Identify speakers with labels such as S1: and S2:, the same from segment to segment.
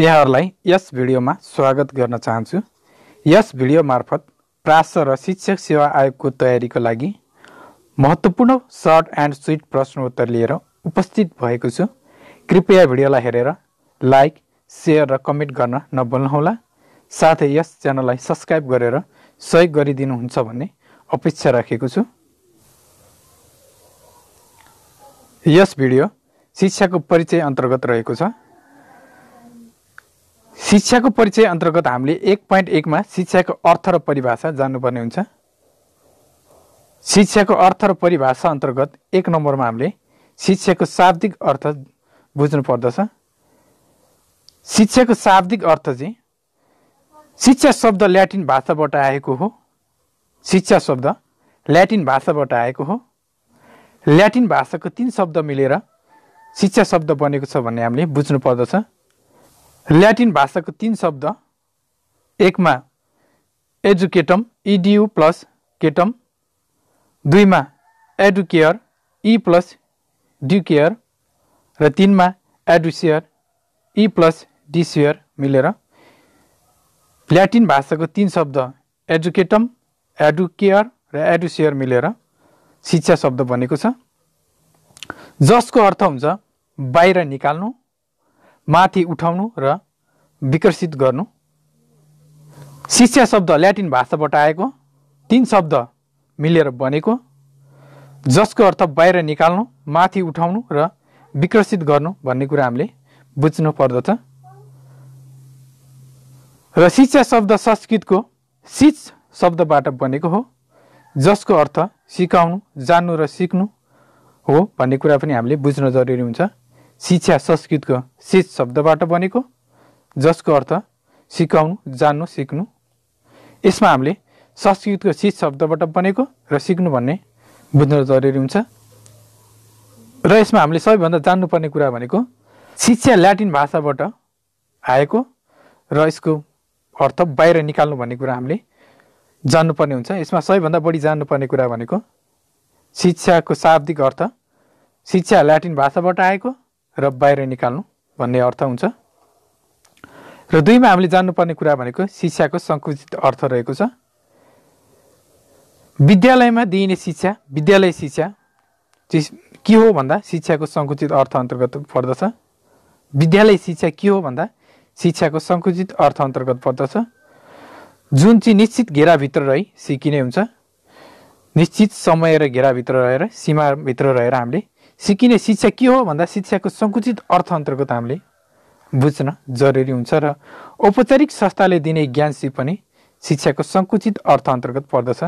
S1: यहाँहरूलाई यस भिडियोमा स्वागत गर्न चाहन्छु यस भिडियो मार्फत प्रास र शिक्षक सेवा आयोगको तयारीको लागि महत्त्वपूर्ण सर्ट एन्ड स्विट प्रश्नोत्तर लिएर उपस्थित भएको छु कृपया भिडियोलाई हेरेर लाइक सेयर र कमेन्ट गर्न नबोल्नुहोला साथै यस च्यानललाई सब्सक्राइब गरेर सहयोग गरिदिनुहुन्छ भन्ने अपेक्षा राखेको छु यस भिडियो शिक्षाको परिचय अन्तर्गत रहेको छ शिक्षाको परिचय अन्तर्गत हामीले एक पोइन्ट एकमा शिक्षाको अर्थ र परिभाषा जान्नुपर्ने हुन्छ शिक्षाको अर्थ र परिभाषा अन्तर्गत एक नम्बरमा हामीले शिक्षाको शाब्दिक अर्थ बुझ्नु पर्दछ शिक्षाको शाब्दिक अर्थ चाहिँ शिक्षा शब्द ल्याटिन भाषाबाट आएको हो शिक्षा शब्द ल्याटिन भाषाबाट आएको हो ल्याटिन भाषाको तिन शब्द मिलेर शिक्षा शब्द बनेको छ भन्ने हामीले बुझ्नु पर्दछ ल्याटिन भाषाको तिन शब्द एकमा एजुकेटम इडियु प्लस केटम दुईमा एडुकेयर इ प्लस ड्युकेयर र तिनमा एडुसियर इ प्लस डिसियर मिलेर ल्याटिन भाषाको तिन शब्द एजुकेटम एडुकेयर र एडुसियर मिलेर शिक्षा शब्द बनेको छ जसको अर्थ हुन्छ बाहिर निकाल्नु माथि उठाउनु र विकसित गर्नु शिक्षा शब्द ल्याटिन भाषाबाट आएको तिन शब्द मिलेर बनेको जसको अर्थ बाहिर निकाल्नु माथि उठाउनु र विकसित गर्नु भन्ने कुरा हामीले बुझ्नु पर्दछ र शिक्षा शब्द संस्कृतको सिच शब्दबाट बनेको हो जसको अर्थ सिकाउनु जान्नु र सिक्नु हो भन्ने कुरा पनि हामीले बुझ्न जरुरी हुन्छ शिक्षा संस्कृतको शिष शब्दबाट बनेको जसको अर्थ सिकाउनु जान्नु सिक्नु यसमा हामीले संस्कृतको शिष शब्दबाट बनेको र सिक्नु भन्ने बुझ्न जरुरी हुन्छ र यसमा हामीले सबैभन्दा जान्नुपर्ने कुरा भनेको शिक्षा ल्याटिन भाषाबाट आएको र यसको अर्थ बाहिर निकाल्नु भन्ने कुरा हामीले जान्नुपर्ने हुन्छ यसमा सबैभन्दा बढी जान्नुपर्ने कुरा भनेको शिक्षाको शाब्दिक अर्थ शिक्षा ल्याटिन भाषाबाट आएको र बाहिर निकाल्नु भन्ने अर्थ हुन्छ र दुईमा हामीले जान्नुपर्ने कुरा भनेको शिक्षाको सङ्कुचित अर्थ रहेको छ विद्यालयमा दिइने शिक्षा विद्यालय शिक्षा के हो भन्दा शिक्षाको सङ्कुचित अर्थ अन्तर्गत पर्दछ विद्यालय शिक्षा के हो भन्दा शिक्षाको सङ्कुचित अर्थ अन्तर्गत पर्दछ जुन चाहिँ निश्चित घेराभित्र रही सिकिने हुन्छ निश्चित समय र घेराभित्र रहेर सीमाभित्र रहेर हामीले सिकिने शिक्षा के हो भन्दा शिक्षाको सङ्कुचित अर्थ अन्तर्गत हामीले बुझ्न जरुरी हुन्छ र औपचारिक संस्थाले दिने ज्ञान सिप पनि शिक्षाको सङ्कुचित अर्थ अन्तर्गत पर्दछ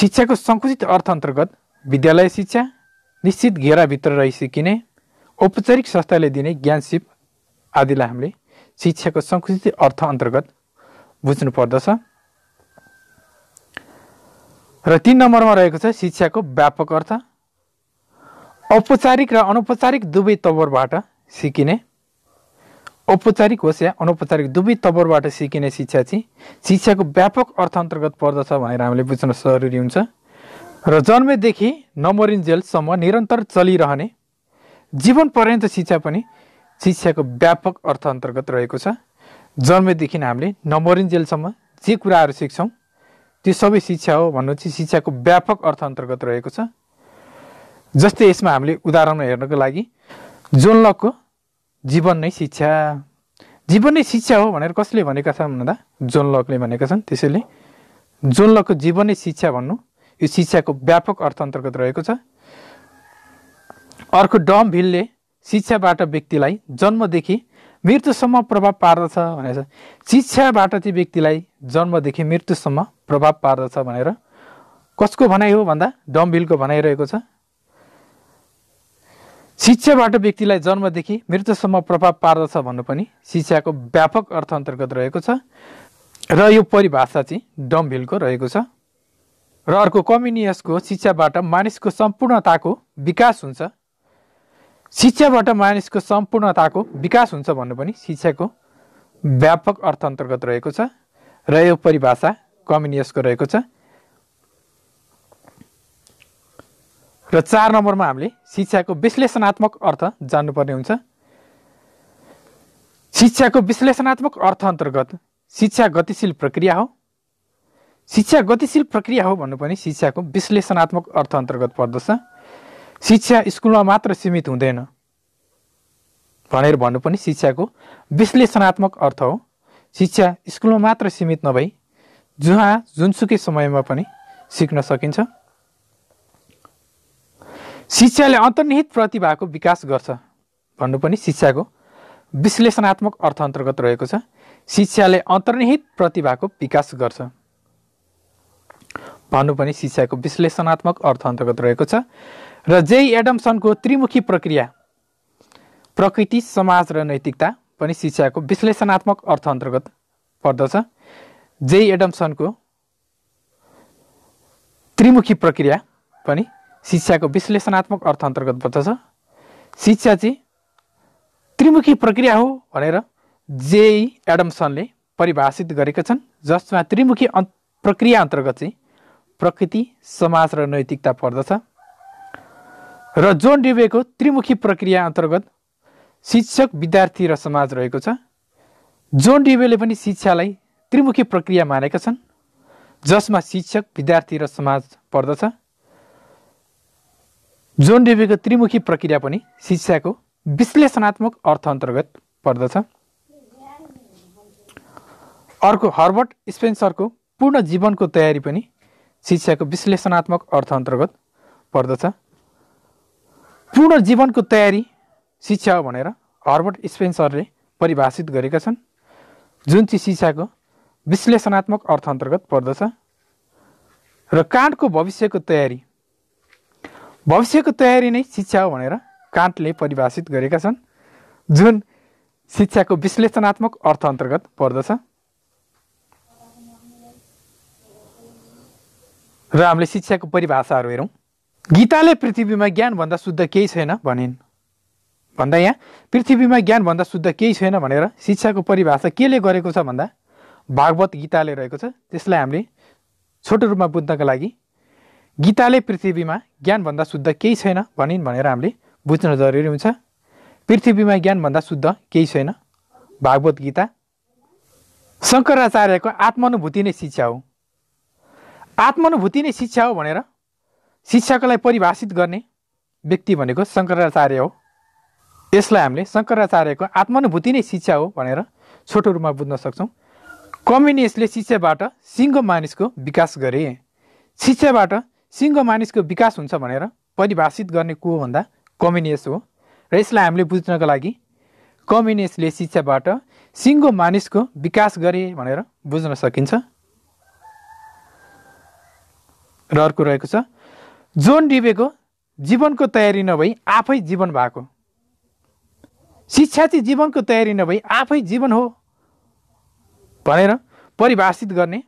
S1: शिक्षाको सङ्कुचित अर्थ अन्तर्गत विद्यालय शिक्षा निश्चित घेराभित्र रही सिकिने औपचारिक संस्थाले दिने ज्ञान सिप आदिलाई हामीले शिक्षाको सङ्कुचित अर्थ अन्तर्गत बुझ्नु पर्दछ र तिन नम्बरमा रहेको छ शिक्षाको व्यापक अर्थ औपचारिक र अनौपचारिक दुवै तवरबाट सिकिने औपचारिक होस् या अनौपचारिक दुवै तवरबाट सिकिने शिक्षा चाहिँ शिक्षाको व्यापक अर्थ अन्तर्गत पर्दछ भनेर हामीले बुझ्न जरुरी हुन्छ र जन्मेदेखि नमरिन्जेलसम्म निरन्तर चलिरहने जीवन पर्यन्त शिक्षा पनि शिक्षाको व्यापक अर्थ अन्तर्गत रहेको छ जन्मेदेखि हामीले नमरिन्जेलसम्म जे कुराहरू सिक्छौँ त्यो सबै शिक्षा हो भन्नु चाहिँ शिक्षाको व्यापक अर्थ अन्तर्गत रहेको छ जस्तै यसमा हामीले उदाहरण हेर्नको लागि जोन लकको जीवन नै शिक्षा जीवन नै शिक्षा हो भनेर कसले भनेका छन् भन्दा जोन लकले भनेका छन् त्यसैले जोन लकको जीवन नै शिक्षा भन्नु यो शिक्षाको व्यापक अर्थ अन्तर्गत रहेको छ अर्को डम भिलले शिक्षाबाट व्यक्तिलाई जन्मदेखि मृत्युसम्म प्रभाव पार्दछ भनेर शिक्षाबाट त्यो व्यक्तिलाई जन्मदेखि मृत्युसम्म प्रभाव पार्दछ भनेर कसको भनाइ हो भन्दा डम्बिलको भनाइरहेको छ शिक्षाबाट व्यक्तिलाई जन्मदेखि मृत्युसम्म प्रभाव पार्दछ भन्नु पनि शिक्षाको व्यापक अर्थ अन्तर्गत रहेको छ र यो परिभाषा चाहिँ डम्भिलको रहेको छ र अर्को कम्युनियसको शिक्षाबाट मानिसको सम्पूर्णताको विकास हुन्छ शिक्षाबाट मानिसको सम्पूर्णताको विकास हुन्छ भन्नु पनि शिक्षाको व्यापक अर्थ अन्तर्गत रहेको छ र यो परिभाषा कम्युनियसको रहेको छ र चार नम्बरमा हामीले शिक्षाको विश्लेषणात्मक अर्थ जान्नुपर्ने हुन्छ शिक्षाको विश्लेषणात्मक अर्थ अन्तर्गत शिक्षा गतिशील प्रक्रिया हो शिक्षा गतिशील प्रक्रिया हो भन्नु पनि शिक्षाको विश्लेषणात्मक अर्थ अन्तर्गत पर्दछ शिक्षा स्कुलमा मात्र सीमित हुँदैन भनेर भन्नु पनि शिक्षाको विश्लेषणात्मक अर्थ हो शिक्षा स्कुलमा मात्र सीमित नभई जहाँ जुनसुकै समयमा पनि सिक्न सकिन्छ शिक्षाले अन्तर्निहित प्रतिभाको विकास गर्छ भन्नु पनि शिक्षाको विश्लेषणात्मक अर्थ अन्तर्गत रहेको छ शिक्षाले अन्तर्निहित प्रतिभाको विकास गर्छ भन्नु पनि शिक्षाको विश्लेषणात्मक अर्थ अन्तर्गत रहेको छ र जे एडमसनको त्रिमुखी प्रक्रिया प्रकृति समाज र नैतिकता पनि शिक्षाको विश्लेषणात्मक अर्थ अन्तर्गत पर्दछ जे एडमसनको त्रिमुखी प्रक्रिया पनि शिक्षाको विश्लेषणात्मक अर्थ अन्तर्गत पर्दछ शिक्षा चाहिँ त्रिमुखी प्रक्रिया हो भनेर जे एडमसनले परिभाषित गरेका छन् जसमा त्रिमुखी अन्त प्रक्रिया अन्तर्गत चाहिँ प्रकृति समाज र नैतिकता पर्दछ र जोन डिबेको त्रिमुखी प्रक्रिया अन्तर्गत शिक्षक विद्यार्थी र समाज रहेको छ जोन डिबेले पनि शिक्षालाई त्रिमुखी प्रक्रिया मानेका छन् जसमा शिक्षक विद्यार्थी र समाज पर्दछ जोन डेभीको त्रिमुखी प्रक्रिया पनि शिक्षाको विश्लेषणात्मक अर्थ अन्तर्गत पर्दछ अर्को हर्बर्ट स्पेन्सरको पूर्ण जीवनको तयारी पनि शिक्षाको विश्लेषणात्मक अर्थ अन्तर्गत पर्दछ पूर्ण जीवनको तयारी शिक्षा हो भनेर हर्बर्ट स्पेन्सरले परिभाषित गरेका छन् जुन चाहिँ शिक्षाको विश्लेषणात्मक अर्थ अन्तर्गत पर्दछ र काठको भविष्यको तयारी भविष्यको तयारी नै शिक्षा हो भनेर कान्टले परिभाषित गरेका छन् जुन शिक्षाको विश्लेषणात्मक अर्थ अन्तर्गत पर्दछ र हामीले शिक्षाको परिभाषाहरू हेरौँ गीताले पृथ्वीमा ज्ञानभन्दा शुद्ध केही छैन भनिन् भन्दा यहाँ पृथ्वीमा ज्ञानभन्दा शुद्ध केही छैन भनेर शिक्षाको परिभाषा केले गरेको छ भन्दा भागवत गीताले रहेको छ त्यसलाई हामीले छोटो रूपमा बुझ्नका लागि गीताले पृथ्वीमा ज्ञानभन्दा शुद्ध केही छैन भनिन् भनेर हामीले बुझ्न जरुरी हुन्छ पृथ्वीमा ज्ञानभन्दा शुद्ध केही छैन भागवत गीता शङ्कराचार्यको आत्मानुभूति नै शिक्षा हो आत्मानुभूति नै शिक्षा हो भनेर शिक्षाकोलाई परिभाषित गर्ने व्यक्ति भनेको शङ्कराचार्य हो यसलाई हामीले शङ्कराचार्यको आत्मानुभूति नै शिक्षा हो भनेर छोटो रूपमा बुझ्न सक्छौँ कम्युनिस्टले शिक्षाबाट सिङ्गो मानिसको विकास गरे शिक्षाबाट सिङ्गो मानिसको विकास हुन्छ भनेर परिभाषित गर्ने को भन्दा कम्युनिस्ट हो र यसलाई हामीले बुझ्नको लागि कम्युनिस्टले शिक्षाबाट सिङ्गो मानिसको विकास गरे भनेर बुझ्न सकिन्छ र अर्को रहेको छ जोन डिबेको जीवनको तयारी नभई आफै जीवन भएको शिक्षा चाहिँ जीवनको तयारी नभई आफै जीवन हो भनेर परिभाषित गर्ने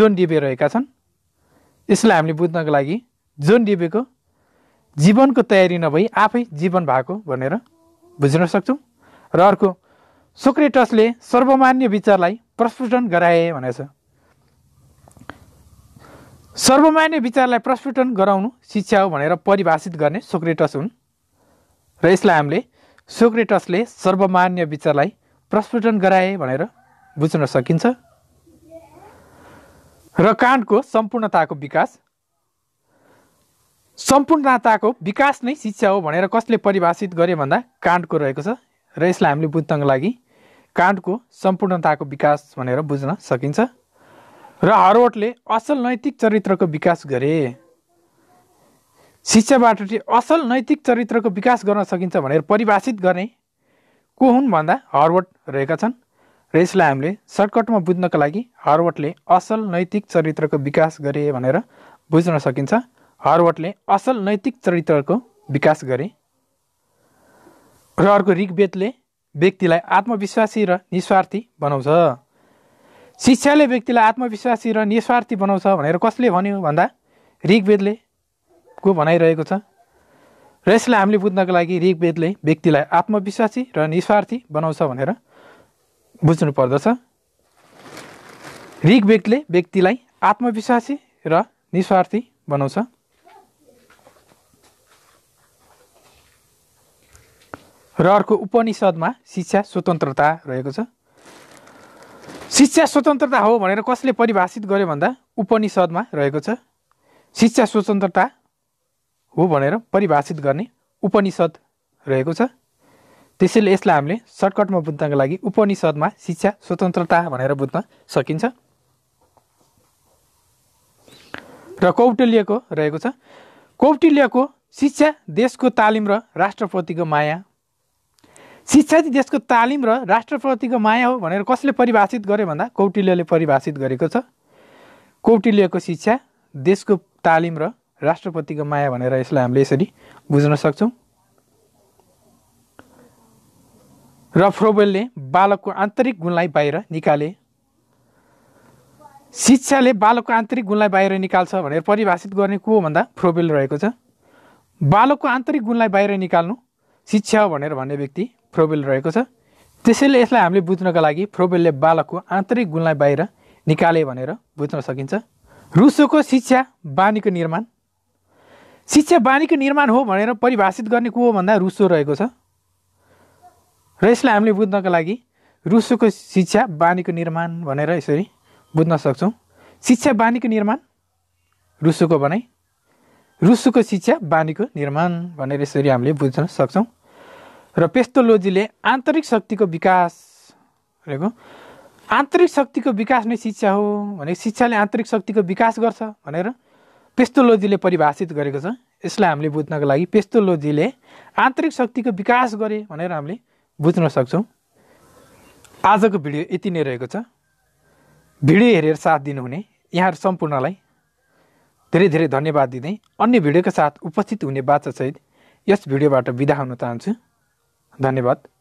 S1: जोन डिबे रहेका छन् यसलाई हामीले बुझ्नको लागि जोन डिबेको जीवनको तयारी नभई आफै जीवन भएको भनेर बुझ्न सक्छौँ र अर्को सोक्रेटसले सर्वमान्य विचारलाई प्रस्फुटन गराए भनेछ सर्वमान्य विचारलाई प्रस्फुटन गराउनु शिक्षा हो भनेर परिभाषित गर्ने सोक्रेटस हुन् र यसलाई हामीले सोक्रेटसले सर्वमान्य विचारलाई प्रस्फुटन गराए भनेर बुझ्न सकिन्छ र काण्डको सम्पूर्णताको विकास सम्पूर्णताको विकास नै शिक्षा हो भनेर कसले परिभाषित गरे भन्दा काण्डको रहेको छ र यसलाई हामीले बुझ्नको लागि काण्डको सम्पूर्णताको विकास भनेर बुझ्न सकिन्छ र हरवटले असल नैतिक चरित्रको विकास गरे शिक्षाबाट चाहिँ असल नैतिक चरित्रको विकास गर्न सकिन्छ भनेर परिभाषित गर्ने को हुन् भन्दा हरवट रहेका छन् र यसलाई हामीले सर्टकटमा बुझ्नका लागि हार्वर्डले असल नैतिक चरित्रको विकास गरे भनेर बुझ्न सकिन्छ हार्वर्डले असल नैतिक चरित्रको विकास गरे र अर्को ऋग्वेदले व्यक्तिलाई आत्मविश्वासी र निस्वार्थी बनाउँछ शिक्षाले व्यक्तिलाई आत्मविश्वासी र निस्वार्थी बनाउँछ भनेर कसले भन्यो भन्दा ऋग्वेदले को भनाइरहेको छ र यसलाई हामीले बुझ्नको लागि ऋग्वेदले व्यक्तिलाई आत्मविश्वासी र निस्वार्थी बनाउँछ भनेर बुझ्नु पर्दछ ऋग्वेदले व्यक्तिलाई आत्मविश्वासी र निस्वार्थी बनाउँछ र अर्को उपनिषदमा शिक्षा स्वतन्त्रता रहेको छ शिक्षा स्वतन्त्रता हो भनेर कसले परिभाषित गर्यो भन्दा उपनिषदमा रहेको छ शिक्षा स्वतन्त्रता हो भनेर परिभाषित गर्ने उपनिषद रहेको छ त्यसैले यसलाई हामीले सर्टकटमा बुझ्नका लागि उपनिषदमा शिक्षा स्वतन्त्रता भनेर बुझ्न सकिन्छ र कौटिल्यको रहेको छ कौटिल्यको शिक्षा देशको तालिम र राष्ट्रप्रतिको माया शिक्षा चाहिँ देशको तालिम र राष्ट्रप्रतिको माया हो भनेर कसले परिभाषित गर्यो भन्दा कौटिल्यले परिभाषित गरेको छ कौटिल्यको शिक्षा देशको तालिम र राष्ट्रपतिको माया भनेर यसलाई हामीले यसरी बुझ्न सक्छौँ र फ्रोबेलले बालकको आन्तरिक गुणलाई बाहिर निकाले शिक्षाले बालकको आन्तरिक गुणलाई बाहिर निकाल्छ भनेर परिभाषित गर्ने को भन्दा फ्रोबेल रहेको छ बालकको आन्तरिक गुणलाई बाहिर निकाल्नु शिक्षा हो भनेर भन्ने व्यक्ति फ्रोबेल रहेको छ त्यसैले यसलाई हामीले बुझ्नका लागि फ्रोबेलले बालकको आन्तरिक गुणलाई बाहिर निकाले भनेर बुझ्न सकिन्छ रुसोको शिक्षा बानीको निर्माण शिक्षा बानीको निर्माण हो भनेर परिभाषित गर्ने को हो भन्दा रुसो रहेको छ र यसलाई हामीले बुझ्नको लागि रुसुको शिक्षा बानीको निर्माण भनेर यसरी बुझ्न सक्छौँ शिक्षा बानीको निर्माण रुसुको भनाइ रुसुको शिक्षा बानीको निर्माण भनेर यसरी हामीले बुझ्न सक्छौँ र पेस्तोलोजीले आन्तरिक शक्तिको विकास भनेको आन्तरिक शक्तिको विकास नै शिक्षा हो भने शिक्षाले आन्तरिक शक्तिको विकास गर्छ भनेर पेस्तोलोजीले परिभाषित गरेको छ यसलाई हामीले बुझ्नको लागि पेस्तोलोजीले आन्तरिक शक्तिको विकास गरे भनेर हामीले बुझ्न सक्छौँ आजको भिडियो यति नै रहेको छ भिडियो हेरेर साथ दिनुहुने यहाँहरू सम्पूर्णलाई धेरै धेरै धन्यवाद दिँदै अन्य भिडियोका साथ उपस्थित हुने बाचासहित यस भिडियोबाट बिदा हुन चाहन्छु धन्यवाद